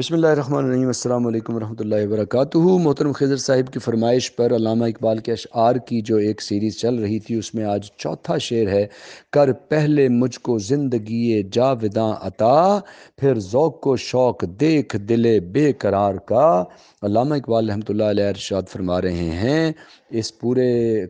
बसमिल अल्लाम वरक वर्क मोहतरम खजर साहिब की फरमाइश पर इकबाल के अशार की जो एक सीरीज़ चल रही थी उसमें आज चौथा शेर है कर पहले मुझको ज़िंदगी जाविदा अता फिर ओक़ को शौक़ देख दिले बेकरार का अलामा इकबाल रहमतुल्लाह इरशाद फरमा रहे हैं इस पूरे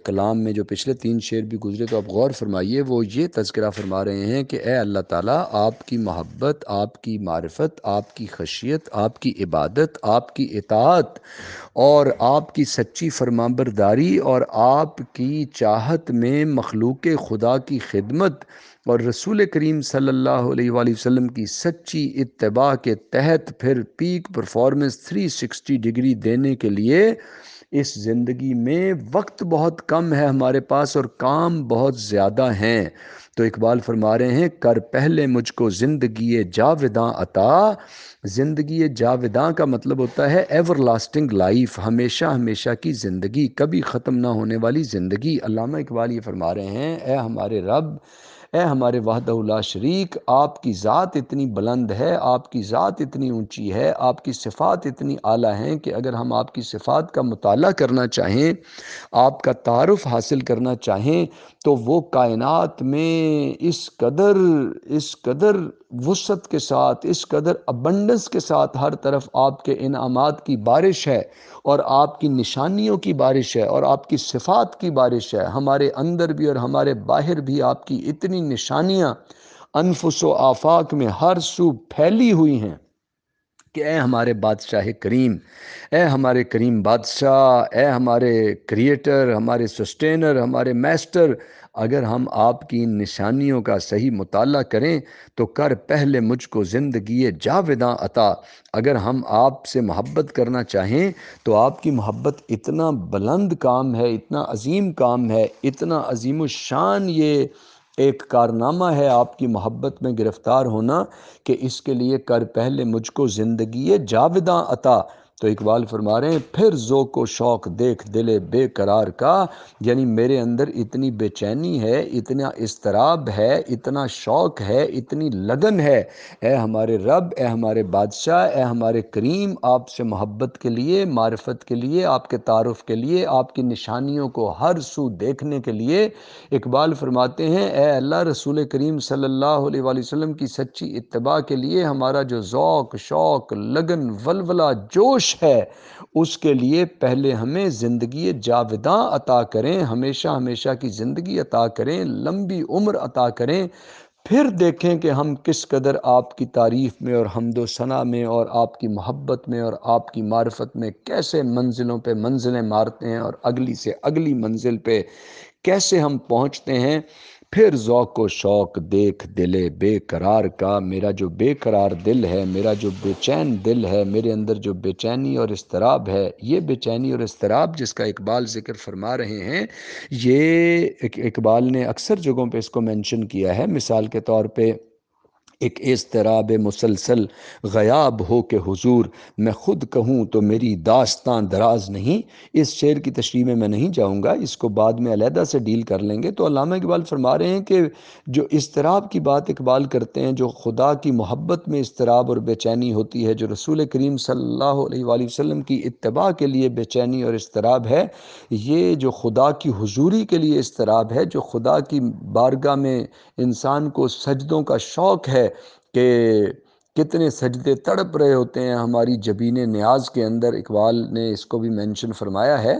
कलाम में जो पिछले तीन शेर भी गुजरे तो आप गौर फरमाइए वो ये तस्करा फरमा रहे हैं कि ए अल्लाह ताला आपकी मोहब्बत आपकी मारफत आपकी खशियत इबादत आपकी इबादत आपकी इतात और आपकी सच्ची फरमाबरदारी और आपकी चाहत में मखलूक खुदा की खिदमत और रसूल करीम सल्लल्लाहु अलैहि वसल्लम की सच्ची इतबा के तहत फिर पीक परफॉर्मेंस 360 डिग्री देने के लिए इस ज़िंदगी में वक्त बहुत कम है हमारे पास और काम बहुत ज़्यादा हैं तो इकबाल फरमा रहे हैं कर पहले मुझको ज़िंदगी जाविदा अता ज़िंदगी जाविदा का मतलब होता है एवर लास्टिंग लाइफ हमेशा हमेशा की ज़िंदगी कभी ख़त्म ना होने वाली ज़िंदगी अलामा इकबाल ये फरमा रहे हैं ए हमारे रब ए हमारे वाहदउल्ला शरीक आपकी ज़ात इतनी बुलंद है आपकी ज़ात इतनी ऊंची है आपकी सिफ़ात इतनी आला हैं कि अगर हम आपकी सिफ़ात का मताल करना चाहें आपका तारफ़ हासिल करना चाहें तो वो कायनत में इस कदर इस कदर वसत के साथ इस कदर अबंडेंस के साथ हर तरफ आपके इनाम की बारिश है और आपकी निशानियों की बारिश है और आपकी सिफात की बारिश है हमारे अंदर भी और हमारे बाहर भी आपकी इतनी निशानियाँ अनफुस आफाक में हर सू फैली हुई हैं कि ए हमारे बादशाह करीम ए हमारे करीम बादशाह ए हमारे क्रिएटर हमारे सस्टेनर हमारे मास्टर अगर हम आपकी इन निशानियों का सही मुताल करें तो कर पहले मुझको ज़िंदगी जाविदा अता अगर हम आपसे मोहब्बत करना चाहें तो आपकी मोहब्बत इतना बुलंद काम है इतना अजीम काम है इतना अजीम शान ये एक कारनामा है आपकी मोहब्बत में गिरफ़्तार होना कि इसके लिए कर पहले मुझको ज़िंदगी जाविदा अता तो इकबाल फरमा रहे हैं फिर जो को शौक देख दिले बेकरार का यानी मेरे अंदर इतनी बेचैनी है इतना इसतराब है इतना शौक है इतनी लगन है ए हमारे रब ए हमारे बादशाह ए हमारे करीम आपसे मोहब्बत के लिए मारफत के लिए आपके तारफ़ के लिए आपकी निशानियों को हर सू देखने के लिए इकबाल फरमाते हैं ए अल्लाह रसूल करीम सल्लल्लाहु अलैहि वसल्लम की सच्ची इतबा के लिए हमारा जो ओक़ शौक लगन वलवला जोश बख्श है उसके लिए पहले हमें ज़िंदगी जाविदा अता करें हमेशा हमेशा की ज़िंदगी अता करें लंबी उम्र अता करें फिर देखें कि हम किस कदर आपकी तारीफ़ में और हमदोसना में और आपकी मोहब्बत में और आपकी मार्फत में कैसे मंजिलों पे मंजिलें मारते हैं और अगली से अगली मंजिल पे कैसे हम पहुंचते हैं फिर ज़ौक शौक देख दिले बेकरार का मेरा जो बेकरार दिल है मेरा जो बेचैन दिल है मेरे अंदर जो बेचैनी और इसतराब है ये बेचैनी और इसतराब जिसका इकबाल ज़िक्र फरमा रहे हैं ये इकबाल ने अक्सर जगहों पे इसको मेंशन किया है मिसाल के तौर पे एक इसतराब मुसलसल गयाब हो के हुजूर मैं ख़ुद कहूँ तो मेरी दास्तान दराज नहीं इस शेर की तशरी में मैं नहीं जाऊँगा इसको बाद में अलहदा से डील कर लेंगे तो अलामा इकबाल फरमा रहे हैं कि जो इसतराब की बात इकबाल करते हैं जो खुदा की मोहब्बत में इसतराब और बेचैनी होती है जो रसूल करीम सल्ला वसम की इतबा के लिए बेचैनी और इसतराब है ये जो खुदा की हजूरी के लिए इसतराब है जो खुदा की बारगाह में इंसान को सजदों का शौक़ है कि कितने सजदे तड़प रहे होते हैं हमारी जबीन न्याज के अंदर इकबाल ने इसको भी मेंशन फरमाया है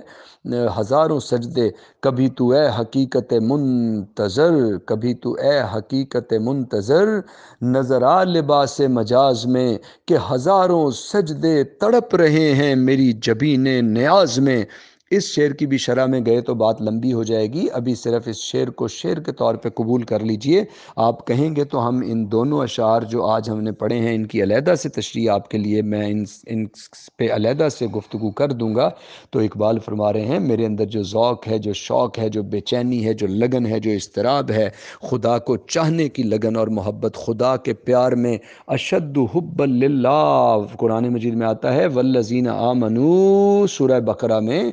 हज़ारों सजदे कभी तो ए हकीकत मुंतज़र कभी तो ए हकीकत मुंतज़र आ लिबास मजाज में कि हज़ारों सजदे तड़प रहे हैं मेरी जबीन न्याज में इस शेर की भी शरह में गए तो बात लंबी हो जाएगी अभी सिर्फ इस शेर को शेर के तौर पे कबूल कर लीजिए आप कहेंगे तो हम इन दोनों अशार जो आज हमने पढ़े हैं इनकी अलहदा से तशरी आपके लिए मैं इन इन पे अलहदा से गुफ्तु कर दूँगा तो इकबाल फरमा रहे हैं मेरे अंदर जो ओक़ है जो शौक़ है जो बेचैनी है जो लगन है जो इसतराब है खुदा को चाहने की लगन और मोहब्बत खुदा के प्यार में अशद हब्बल्ला कुरान मजीद में आता है वल्लजीन आमनू सूर बकरा में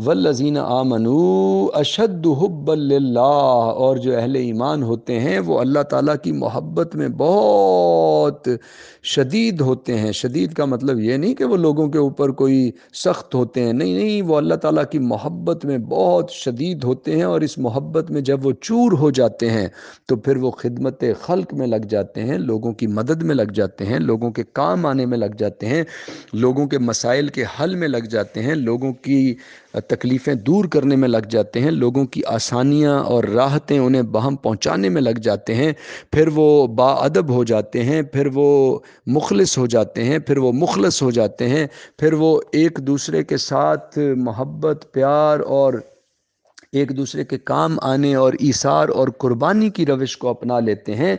वल्लिन आमनु अशद हब्बल्ला और जो अहल ईमान होते हैं वो अल्लाह ताला की मोहब्बत में बहुत शदीद होते हैं शदीद का मतलब ये नहीं कि वो लोगों के ऊपर कोई सख्त होते हैं नहीं नहीं वो अल्लाह ताला की मोहब्बत में बहुत शदीद होते हैं और इस मोहब्बत में जब वो चूर हो जाते हैं तो फिर वो खिदमत खल्क में लग जाते हैं लोगों की मदद में लग जाते हैं लोगों के काम आने में लग जाते हैं लोगों के मसाइल के हल में लग जाते हैं लोगों की तकलीफ़ें दूर करने में लग जाते हैं लोगों की आसानियाँ और राहतें उन्हें बहम पहुँचाने में लग जाते हैं फिर वो बाअदब हो जाते हैं फिर वो मुखलस हो जाते हैं फिर वो मुखलस हो जाते हैं फिर वो एक दूसरे के साथ मोहब्बत प्यार और एक दूसरे के काम आने और इसार और कुर्बानी की रविश को अपना लेते हैं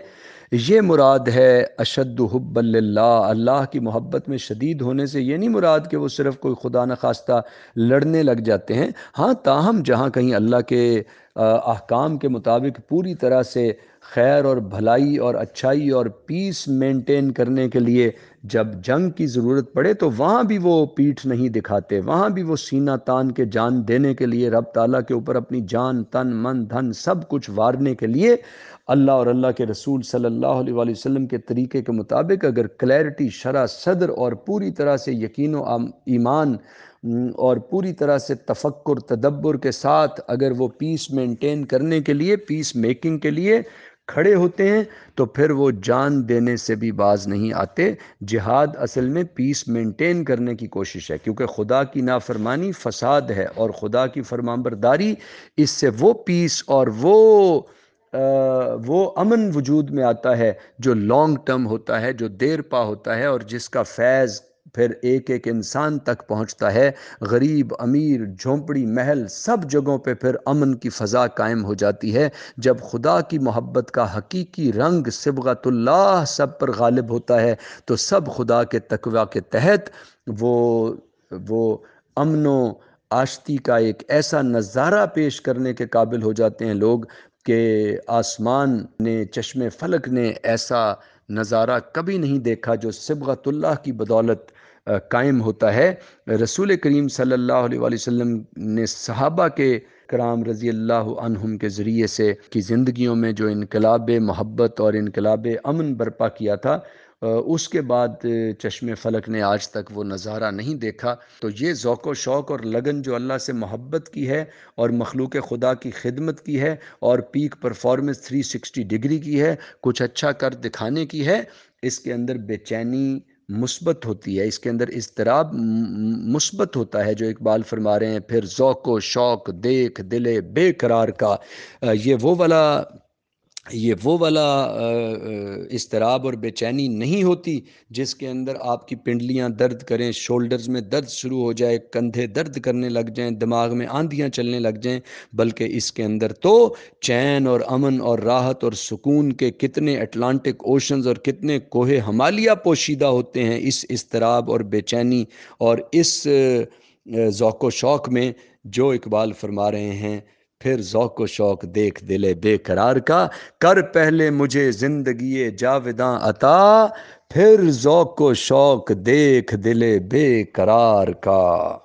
ये मुराद है अशद हब्बल्ला अल्लाह की मोहब्बत में शदीद होने से ये नहीं मुराद कि वो सिर्फ कोई खुदा न खास्ता लड़ने लग जाते हैं हाँ ताहम जहाँ कहीं अल्लाह के अहकाम के मुताबिक पूरी तरह से खैर और भलाई और अच्छाई और पीस मेंटेन करने के लिए जब जंग की ज़रूरत पड़े तो वहाँ भी वो पीठ नहीं दिखाते वहाँ भी वो सीना तान के जान देने के लिए रब ताला के ऊपर अपनी जान तन मन धन सब कुछ वारने के लिए अल्लाह और अल्लाह के रसूल सल्लल्लाहु अलैहि वसल्लम के तरीके के मुताबिक अगर क्लैरिटी शरा सदर और पूरी तरह से यकीन ईमान और पूरी तरह से तफक्र तदब्बर के साथ अगर वो पीस मेंटेन करने के लिए पीस मेकिंग के लिए खड़े होते हैं तो फिर वो जान देने से भी बाज नहीं आते जिहाद असल में पीस मेंटेन करने की कोशिश है क्योंकि खुदा की नाफरमानी फसाद है और खुदा की फरमाबरदारी इससे वो पीस और वो वो अमन वजूद में आता है जो लॉन्ग टर्म होता है जो देर पा होता है और जिसका फैज़ फिर एक एक इंसान तक पहुंचता है गरीब अमीर झोंपड़ी महल सब जगहों पे फिर अमन की फ़ज़ा कायम हो जाती है जब खुदा की मोहब्बत का हकीकी रंग सिबगतुल्लाह सब पर गालिब होता है तो सब खुदा के तकवा के तहत वो वो अमनो आश्ती का एक ऐसा नज़ारा पेश करने के काबिल हो जाते हैं लोग कि आसमान ने चश्म फलक ने ऐसा नज़ारा कभी नहीं देखा जो सिबगतुल्लाह की बदौलत कायम होता है रसूल करीम सल्लल्लाहु अलैहि वसल्लम ने सहाबा के कराम रज़ी अल्लाम के ज़रिए से की ज़िंदगियों में जो इनकलाब मोहब्बत और इनकलाब अमन बरपा किया था उसके बाद चश्मे फलक ने आज तक वो नज़ारा नहीं देखा तो ये ओक़ व शौक़ और लगन जो अल्लाह से मोहब्बत की है और मखलूक खुदा की खिदमत की है और पीक परफॉर्मेंस 360 डिग्री की है कुछ अच्छा कर दिखाने की है इसके अंदर बेचैनी मुस्बत होती है इसके अंदर इसतराब मुस्बत होता है जो इकबाल फरमा रहे हैं फिर ओक़ व शौक़ देख दिले बेकरार का ये वो वाला ये वो वाला इसतराब और बेचैनी नहीं होती जिसके अंदर आपकी पिंडलियां दर्द करें शोल्डर्स में दर्द शुरू हो जाए कंधे दर्द करने लग जाएं दिमाग में आंधियां चलने लग जाएं बल्कि इसके अंदर तो चैन और अमन और राहत और सुकून के कितने अटलांटिक ओशंस और कितने कोहे हमालिया पोशीदा होते हैं इस इसतराब और बेचैनी और इस ओक़ शौक़ में जो इकबाल फरमा रहे हैं फिर ज़ौक शौक देख दिले बेकरार का कर पहले मुझे ज़िंदगी जाविदा अता फिर ज़ौक शौक देख दिले बेकरार का